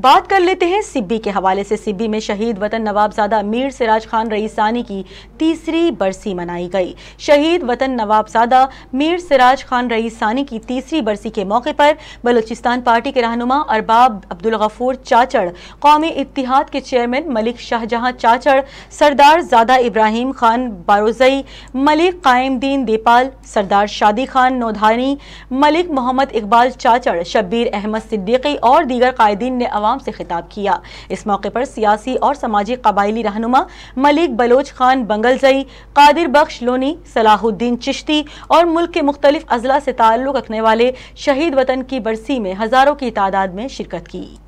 बात कर लेते हैं सिब्बी के हवाले से सिब्बी में शहीद वतन नवाबजादा मीर सिराज खान रईसानी की तीसरी बरसी मनाई गई शहीद वतन नवाबजादा मीर सिराज खान रईसानी की तीसरी बरसी के मौके पर बलूचिस्तान पार्टी के रहनुमा अरबाब अब्दुल गफूर चाचड़ कौमी इतिहाद के चेयरमैन मलिक शाहजहां चाचड़ सरदार जादा इब्राहिम खान बारोजई मलिक कायमदीन देपाल सरदार शादी खान नोधानी मलिक मोहम्मद इकबाल चाचड़ शब्बीर अहमद सिद्दीकी और दीगर कायदीन ने आवाम से खिताब किया इस मौके पर सियासी और समाजी कबायली रहनुमा मलिक बलोच खान बंगलजई कादिर बख्श लोनी सलाहुद्दीन चिश्ती और मुल्क के मुख्तलिफ अजला से ताल्लुक़ रखने वाले शहीद वतन की बरसी में हज़ारों की तादाद में शिरकत की